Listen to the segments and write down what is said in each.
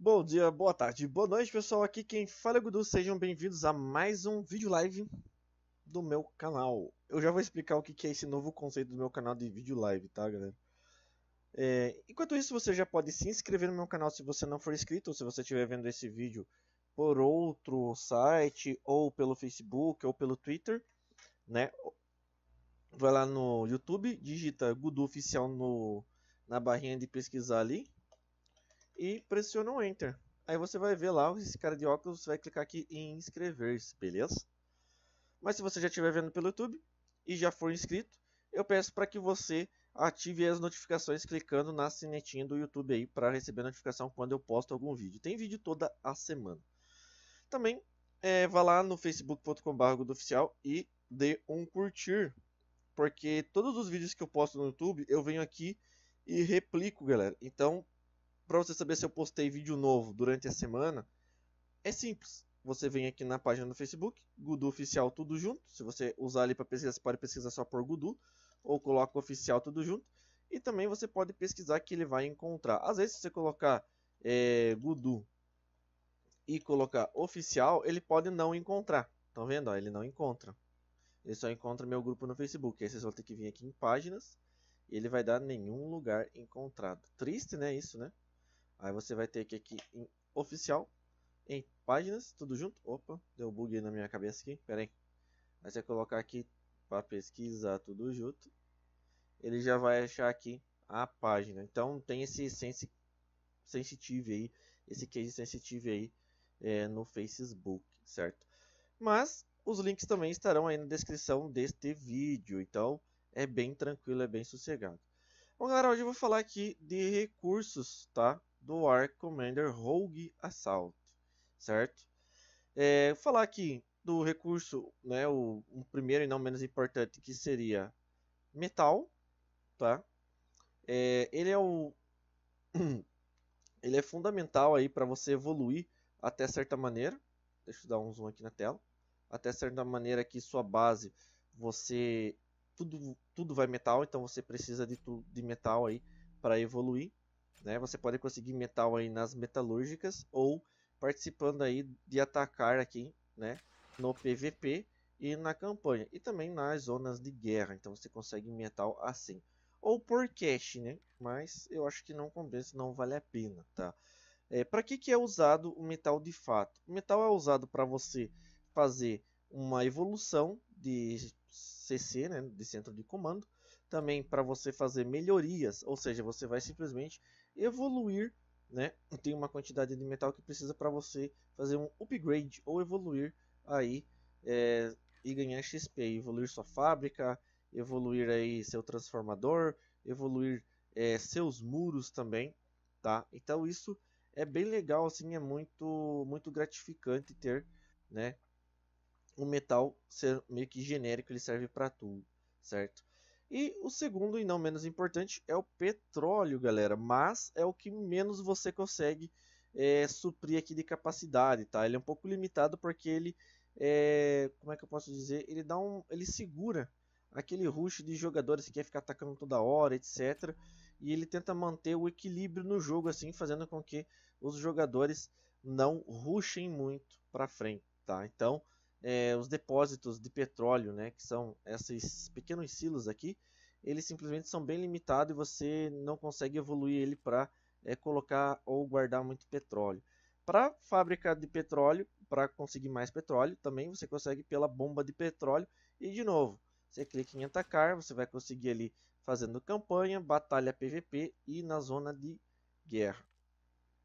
Bom dia, boa tarde, boa noite pessoal, aqui quem fala é o Gudu, sejam bem-vindos a mais um vídeo live do meu canal. Eu já vou explicar o que é esse novo conceito do meu canal de vídeo live, tá galera? É, enquanto isso você já pode se inscrever no meu canal se você não for inscrito, ou se você estiver vendo esse vídeo por outro site, ou pelo Facebook, ou pelo Twitter, né? Vai lá no YouTube, digita Gudu Oficial no, na barrinha de pesquisar ali, e pressiona o Enter. Aí você vai ver lá esse cara de óculos, você vai clicar aqui em inscrever-se, beleza? Mas se você já estiver vendo pelo YouTube e já for inscrito, eu peço para que você ative as notificações clicando na sinetinha do YouTube aí para receber notificação quando eu posto algum vídeo. Tem vídeo toda a semana. Também é, vá lá no facebook.com.br e dê um curtir, porque todos os vídeos que eu posto no YouTube eu venho aqui e replico, galera. Então para você saber se eu postei vídeo novo durante a semana, é simples. Você vem aqui na página do Facebook, Gudu Oficial tudo junto. Se você usar ali para pesquisar, você pode pesquisar só por Gudu ou coloca Oficial tudo junto. E também você pode pesquisar que ele vai encontrar. Às vezes, se você colocar é, Gudu e colocar Oficial, ele pode não encontrar. Estão vendo? Ó, ele não encontra. Ele só encontra meu grupo no Facebook. Aí vocês vão ter que vir aqui em Páginas. E ele vai dar nenhum lugar encontrado. Triste, né? Isso, né? Aí você vai ter que aqui em oficial, em páginas, tudo junto. Opa, deu bug na minha cabeça aqui, pera aí. Aí você colocar aqui para pesquisar tudo junto. Ele já vai achar aqui a página. Então tem esse sense sensitive aí, esse case sensitive aí é, no Facebook, certo? Mas os links também estarão aí na descrição deste vídeo, então é bem tranquilo, é bem sossegado. Bom, galera, hoje eu vou falar aqui de recursos, tá? do War Commander Rogue Assault, certo? É, falar aqui do recurso, né, o, o, primeiro e não menos importante que seria metal, tá? É, ele é o ele é fundamental aí para você evoluir até certa maneira. Deixa eu dar um zoom aqui na tela. Até certa maneira que sua base você tudo tudo vai metal, então você precisa de, de metal aí para evoluir. Né? Você pode conseguir metal aí nas metalúrgicas ou participando aí de atacar aqui, né? No PVP e na campanha e também nas zonas de guerra. Então você consegue metal assim ou por cash, né? Mas eu acho que não compensa, não vale a pena, tá? É, para que, que é usado o metal de fato? O metal é usado para você fazer uma evolução de CC, né, de centro de comando, também para você fazer melhorias, ou seja, você vai simplesmente evoluir, né? Tem uma quantidade de metal que precisa para você fazer um upgrade ou evoluir aí é, e ganhar XP, evoluir sua fábrica, evoluir aí seu transformador, evoluir é, seus muros também, tá? Então isso é bem legal, assim, é muito muito gratificante ter, né? O metal ser meio que genérico, ele serve para tudo, certo? E o segundo, e não menos importante, é o petróleo, galera. Mas é o que menos você consegue é, suprir aqui de capacidade, tá? Ele é um pouco limitado porque ele, é, como é que eu posso dizer? Ele dá um, ele segura aquele rush de jogadores que quer ficar atacando toda hora, etc. E ele tenta manter o equilíbrio no jogo, assim, fazendo com que os jogadores não rushem muito para frente, tá? Então é, os depósitos de petróleo, né, que são esses pequenos silos aqui, eles simplesmente são bem limitados e você não consegue evoluir ele para é, eh, colocar ou guardar muito petróleo. Para fábrica de petróleo, para conseguir mais petróleo, também você consegue pela bomba de petróleo e de novo, você clica em atacar, você vai conseguir ali fazendo campanha, batalha PVP e na zona de guerra.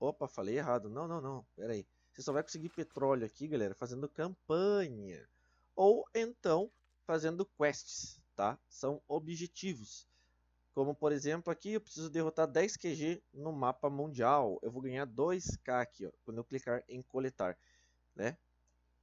Opa, falei errado. Não, não, não. Pera aí. Você só vai conseguir petróleo aqui, galera, fazendo campanha. Ou então fazendo quests, tá? São objetivos. Como por exemplo, aqui eu preciso derrotar 10 QG no mapa mundial. Eu vou ganhar 2k aqui, ó, quando eu clicar em coletar, né?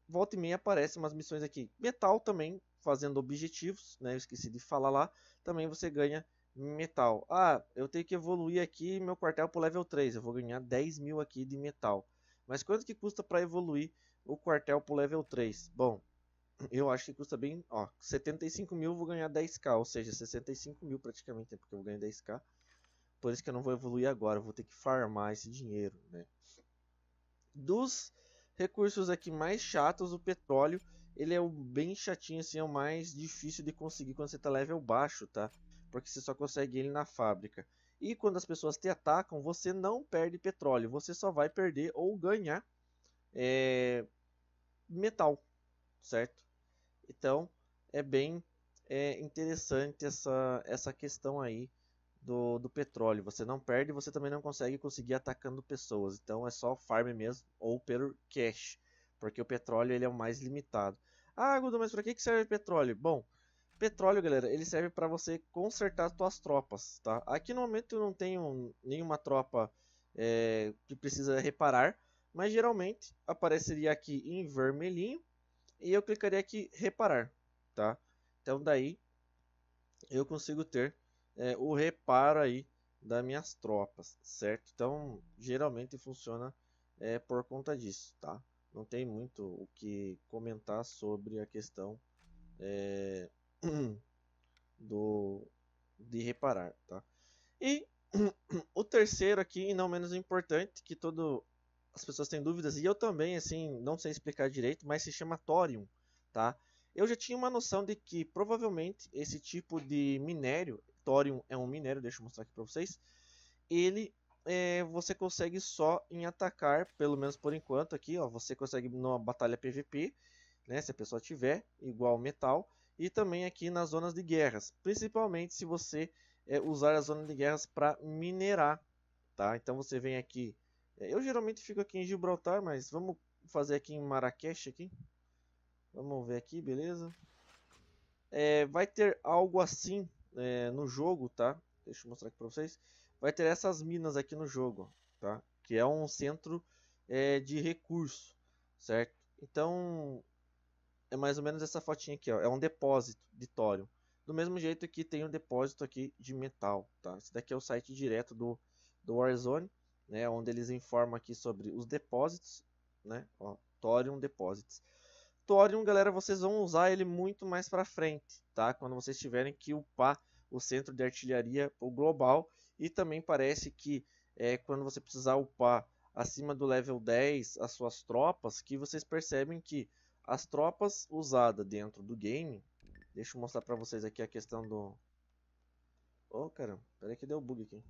Volta e meia aparecem umas missões aqui. Metal também, fazendo objetivos, né? Eu esqueci de falar lá. Também você ganha metal. Ah, eu tenho que evoluir aqui meu quartel pro level 3. Eu vou ganhar 10 mil aqui de metal. Mas quanto que custa para evoluir o quartel pro level 3? Bom, eu acho que custa bem, ó, 75 mil eu vou ganhar 10k, ou seja, 65 mil praticamente, né, porque eu ganho 10k. Por isso que eu não vou evoluir agora, vou ter que farmar esse dinheiro, né. Dos recursos aqui mais chatos, o petróleo, ele é o bem chatinho assim, é o mais difícil de conseguir quando você tá level baixo, tá? Porque você só consegue ele na fábrica. E quando as pessoas te atacam, você não perde petróleo, você só vai perder ou ganhar é, metal, certo? Então é bem é, interessante essa, essa questão aí do, do petróleo. Você não perde, você também não consegue conseguir atacando pessoas. Então é só farm mesmo ou pelo cash, porque o petróleo ele é o mais limitado. Ah, Gudu, mas para que, que serve petróleo? Bom, Petróleo, galera, ele serve para você consertar suas tropas, tá? Aqui no momento eu não tenho nenhuma tropa é, que precisa reparar, mas geralmente apareceria aqui em vermelhinho e eu clicaria aqui reparar, tá? Então daí eu consigo ter é, o reparo aí das minhas tropas, certo? Então geralmente funciona é, por conta disso, tá? Não tem muito o que comentar sobre a questão é, do de reparar, tá? E o terceiro aqui, e não menos importante, que todo as pessoas têm dúvidas e eu também, assim, não sei explicar direito, mas se chama thorium, tá? Eu já tinha uma noção de que provavelmente esse tipo de minério, thorium é um minério, deixa eu mostrar aqui para vocês, ele é, você consegue só em atacar, pelo menos por enquanto aqui, ó, você consegue numa batalha PVP, né, se a pessoa tiver igual metal, e também aqui nas zonas de guerras, principalmente se você é, usar a zona de guerras para minerar, tá? Então você vem aqui, é, eu geralmente fico aqui em Gibraltar, mas vamos fazer aqui em Marrakech aqui, vamos ver aqui, beleza? É, vai ter algo assim é, no jogo, tá? Deixa eu mostrar aqui para vocês. Vai ter essas minas aqui no jogo, tá? Que é um centro é, de recurso, certo? Então é mais ou menos essa fotinha aqui, ó. É um depósito de tório. Do mesmo jeito que tem um depósito aqui de metal, tá? Esse daqui é o site direto do, do Warzone, né? Onde eles informam aqui sobre os depósitos, né? Ó, Thorium Deposits. Thorium, galera, vocês vão usar ele muito mais pra frente, tá? Quando vocês tiverem que upar o centro de artilharia o global. E também parece que é quando você precisar upar acima do level 10 as suas tropas, que vocês percebem que as tropas usadas dentro do game, deixa eu mostrar pra vocês aqui a questão do... oh, caramba, peraí que deu bug aqui.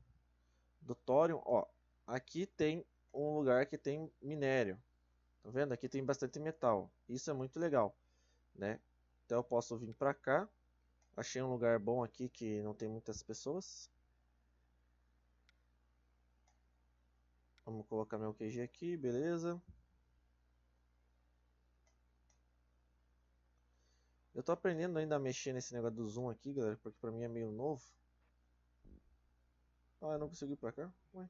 Do Thorium, ó, aqui tem um lugar que tem minério. Tá vendo? Aqui tem bastante metal. Isso é muito legal, né? Então eu posso vir pra cá. Achei um lugar bom aqui que não tem muitas pessoas. Vamos colocar meu QG aqui, beleza. Eu tô aprendendo ainda a mexer nesse negócio do zoom aqui, galera, porque pra mim é meio novo. Ah, eu não consegui ir pra cá? Ué,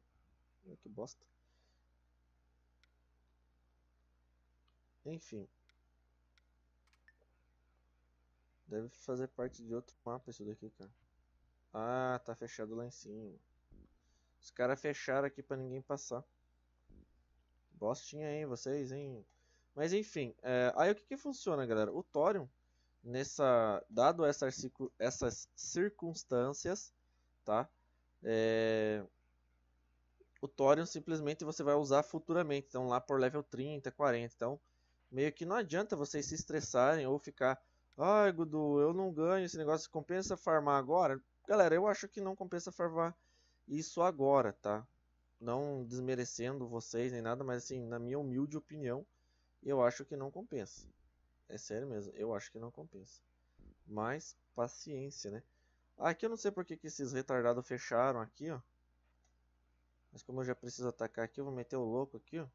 é que bosta. Enfim. Deve fazer parte de outro mapa isso daqui, cara. Ah, tá fechado lá em cima. Os caras fecharam aqui pra ninguém passar. Bostinha, hein, vocês, hein. Mas enfim, é... aí o que que funciona, galera? O Thorium nessa dado essas, essas circunstâncias, tá? É, o Thorium simplesmente você vai usar futuramente, então lá por level 30, 40. Então, meio que não adianta vocês se estressarem ou ficar, ai, ah, Gudu, eu não ganho esse negócio, compensa farmar agora? Galera, eu acho que não compensa farmar isso agora, tá? Não desmerecendo vocês nem nada, mas assim, na minha humilde opinião, eu acho que não compensa. É sério mesmo, eu acho que não compensa. Mas, paciência, né? Ah, aqui eu não sei porque que esses retardados fecharam aqui, ó. Mas como eu já preciso atacar aqui, eu vou meter o louco aqui, ó.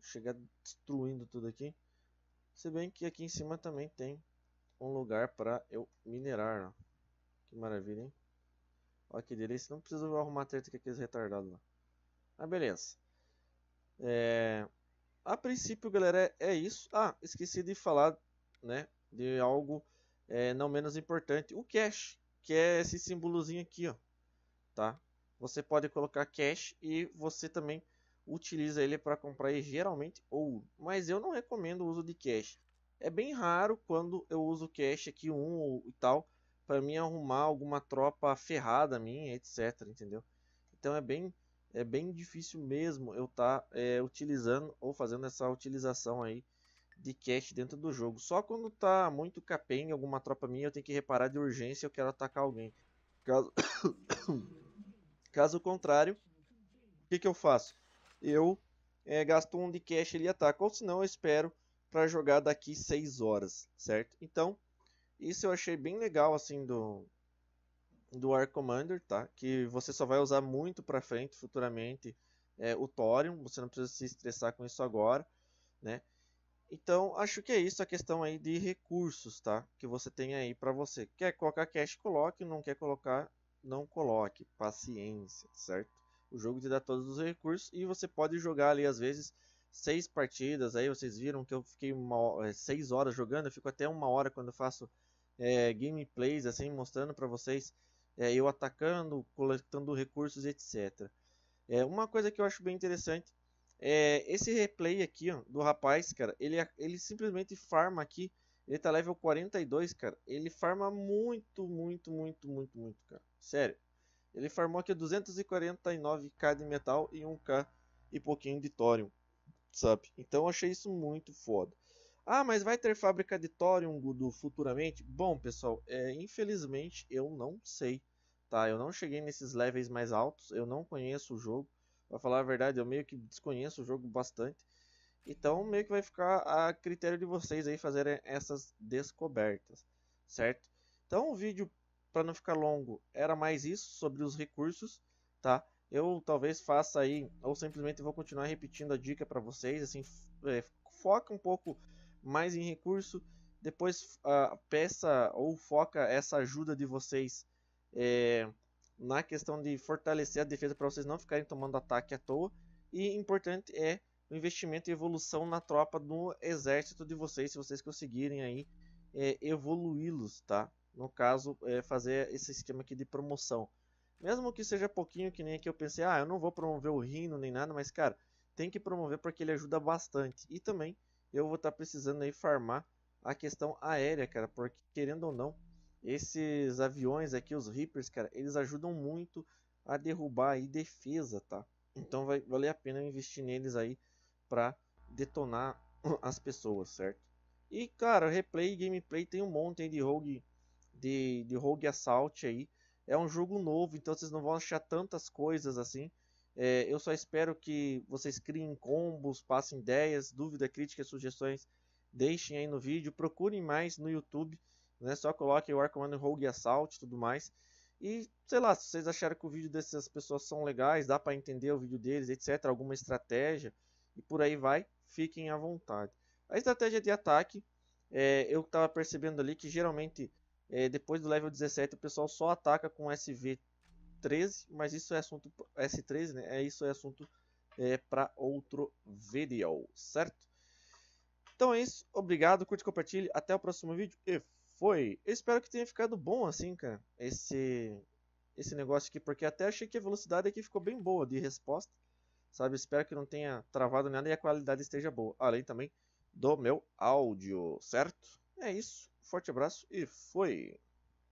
chegar destruindo tudo aqui. Se bem que aqui em cima também tem um lugar para eu minerar, ó. Que maravilha, hein? Olha que delícia. Não preciso arrumar treta com aqueles retardados lá. Ah, beleza. É... A princípio, galera, é, é, isso. Ah, esqueci de falar né, de algo é, não menos importante. O cache, que é esse símbolozinho aqui, ó, tá? Você pode colocar cache e você também utiliza ele para comprar geralmente ouro. Mas eu não recomendo o uso de cache. É bem raro quando eu uso cache aqui um ou e tal para mim arrumar alguma tropa ferrada minha, etc, entendeu? Então é bem é bem difícil mesmo eu estar tá, é, utilizando ou fazendo essa utilização aí de cash dentro do jogo. Só quando tá muito capenga alguma tropa minha, eu tenho que reparar de urgência eu quero atacar alguém. Caso, Caso contrário, o que, que eu faço? Eu é, gasto um de cash e ataco, ou senão eu espero para jogar daqui 6 horas, certo? Então, isso eu achei bem legal assim do, do Arc Commander, tá? Que você só vai usar muito para frente futuramente é, o Thorium, você não precisa se estressar com isso agora, né? Então, acho que é isso a questão aí de recursos, tá? Que você tem aí para você. Quer colocar cash, coloque, não quer colocar, não coloque. Paciência, certo? O jogo te dá todos os recursos e você pode jogar ali às vezes seis partidas. Aí vocês viram que eu fiquei uma, é, seis horas jogando, eu fico até uma hora quando eu faço é, gameplays assim, mostrando para vocês é, eu atacando, coletando recursos, etc. É, uma coisa que eu acho bem interessante é esse replay aqui ó, do rapaz, cara. Ele, é, ele simplesmente farma aqui. Ele tá level 42, cara. Ele farma muito, muito, muito, muito, muito, cara. Sério. Ele farmou aqui 249k de metal e 1k e pouquinho de thorium, sabe? Então eu achei isso muito foda. Ah, mas vai ter fábrica de Thorium, Gudu, futuramente? Bom, pessoal, é, infelizmente eu não sei, tá? Eu não cheguei nesses levels mais altos, eu não conheço o jogo. Pra falar a verdade, eu meio que desconheço o jogo bastante. Então, meio que vai ficar a critério de vocês aí fazerem essas descobertas, certo? Então, o vídeo, para não ficar longo, era mais isso, sobre os recursos, tá? Eu talvez faça aí, ou simplesmente vou continuar repetindo a dica para vocês, assim, é, foca um pouco mais em recurso, depois uh, peça ou foca essa ajuda de vocês é, na questão de fortalecer a defesa para vocês não ficarem tomando ataque à toa. E importante é o investimento e evolução na tropa do exército de vocês, se vocês conseguirem aí é, evoluí-los, tá? No caso, é, fazer esse esquema aqui de promoção. Mesmo que seja pouquinho, que nem aqui eu pensei, ah, eu não vou promover o Rino nem nada, mas cara, tem que promover porque ele ajuda bastante. E também eu vou estar tá precisando aí farmar a questão aérea, cara, porque querendo ou não, esses aviões aqui, os Reapers, cara, eles ajudam muito a derrubar aí defesa, tá? Então vai valer a pena investir neles aí para detonar as pessoas, certo? E cara, replay gameplay tem um monte de rogue de, de rogue assault aí. É um jogo novo, então vocês não vão achar tantas coisas assim. É, eu só espero que vocês criem combos, passem ideias, dúvida, críticas, sugestões, deixem aí no vídeo. Procurem mais no YouTube, né? Só coloquem o Arcomando Rogue Assault e tudo mais. E, sei lá, se vocês acharam que o vídeo dessas pessoas são legais, dá para entender o vídeo deles, etc, alguma estratégia, e por aí vai, fiquem à vontade. A estratégia de ataque, é, eu estava percebendo ali que geralmente é, depois do level 17 o pessoal só ataca com SV 13, mas isso é assunto S13, né? É isso é assunto é, para outro vídeo, certo? Então é isso, obrigado, curte, compartilhe, até o próximo vídeo e foi. Eu espero que tenha ficado bom assim, cara, esse esse negócio aqui, porque até achei que a velocidade aqui ficou bem boa de resposta, sabe? Espero que não tenha travado nada e a qualidade esteja boa, além também do meu áudio, certo? É isso, forte abraço e foi.